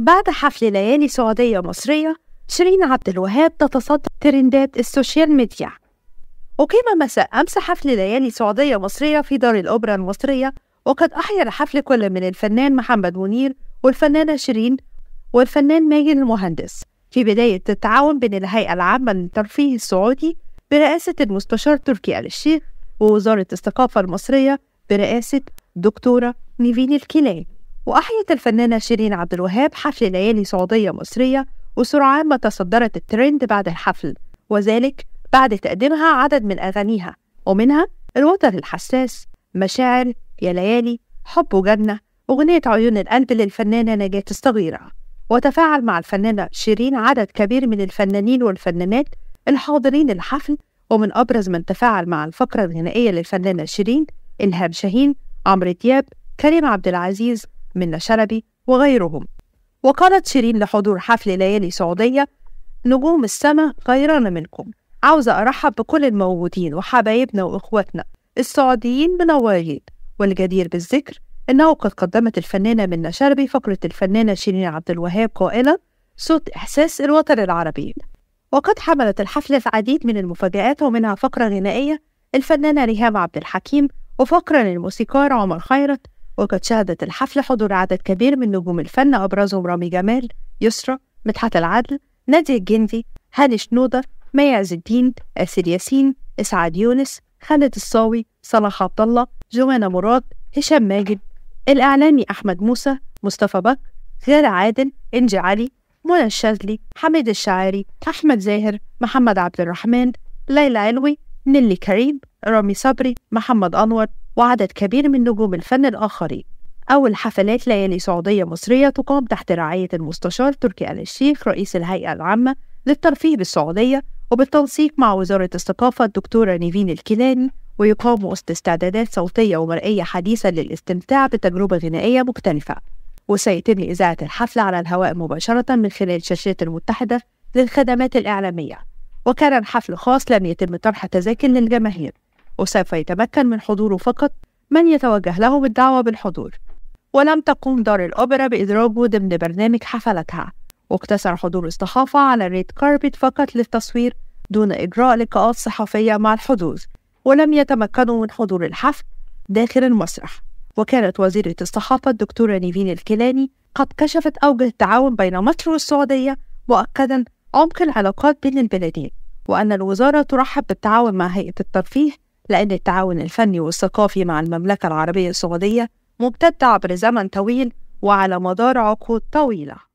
بعد حفل ليالي سعودية مصرية شيرين عبد الوهاب تتصدر ترندات السوشيال ميديا أقيم مساء أمس حفل ليالي سعودية مصرية في دار الأوبرا المصرية وقد أحيا الحفل كل من الفنان محمد منير والفنانة شيرين والفنان ماجد المهندس في بداية التعاون بين الهيئة العامة للترفيه السعودي برئاسة المستشار تركي آل الشيخ ووزارة الثقافة المصرية برئاسة دكتورة نيفين الكيلاني وأحيت الفنانة شيرين عبد الوهاب حفل ليالي سعودية مصرية وسرعان ما تصدرت الترند بعد الحفل وذلك بعد تقديمها عدد من أغانيها ومنها الوتر الحساس مشاعر يا ليالي حب وجنة أغنية عيون القلب للفنانة نجاة الصغيرة وتفاعل مع الفنانة شيرين عدد كبير من الفنانين والفنانات الحاضرين الحفل ومن أبرز من تفاعل مع الفقرة الغنائية للفنانة شيرين إلهام شاهين عمرو دياب كريم عبد العزيز منى شلبي وغيرهم وقالت شيرين لحضور حفل ليالي سعودية نجوم السماء غيرنا منكم عاوزة أرحب بكل الموجودين وحبايبنا وإخواتنا السعوديين منورين والجدير بالذكر إنه قد قدمت الفنانة منى شلبي فقرة الفنانة شيرين عبد الوهاب قائلة صوت إحساس الوطن العربي وقد حملت الحفلة العديد من المفاجآت ومنها فقرة غنائية الفنانة ريهام عبد الحكيم وفقرة للموسيقار عمر خيرت وقد شهدت الحفلة حضور عدد كبير من نجوم الفن أبرزهم رامي جمال، يسرا، مدحت العدل، نادية الجندي، هاني شنودة، مي عز الدين، آسر ياسين، إسعاد يونس، خالد الصاوي، صلاح عبد الله، جوانا مراد، هشام ماجد، الإعلامي أحمد موسى، مصطفى بكر، غير عادل، إنجي علي، منى الشاذلي، حميد الشاعري، أحمد زاهر، محمد عبد الرحمن، ليلى علوي، نيلي كريم رامي صبري محمد أنور وعدد كبير من نجوم الفن الآخرين أول حفلات ليالي يعني سعودية مصرية تقام تحت رعاية المستشار تركي آل الشيخ رئيس الهيئة العامة للترفيه بالسعودية وبالتنسيق مع وزارة الثقافة الدكتورة نيفين الكيلاني ويقام وسط استعدادات صوتية ومرئية حديثة للاستمتاع بتجربة غنائية مختلفة وسيتم إذاعة الحفلة على الهواء مباشرة من خلال شاشات المتحدة للخدمات الإعلامية وكان الحفل خاص لن يتم طرح تذاكر للجماهير وسوف يتمكن من حضوره فقط من يتوجه له بالدعوة بالحضور ولم تقوم دار الأوبرا بإدراجه ضمن برنامج حفلتها واقتصر حضور الصحافة على الريد كاربت فقط للتصوير دون إجراء لقاءات صحفية مع الحضور ولم يتمكنوا من حضور الحفل داخل المسرح وكانت وزيرة الصحافة الدكتورة نيفين الكيلاني قد كشفت أوجه التعاون بين مصر والسعودية مؤكدا عمق العلاقات بين البلدين وأن الوزارة ترحب بالتعاون مع هيئة الترفيه لأن التعاون الفني والثقافي مع المملكة العربية السعودية ممتد عبر زمن طويل وعلى مدار عقود طويله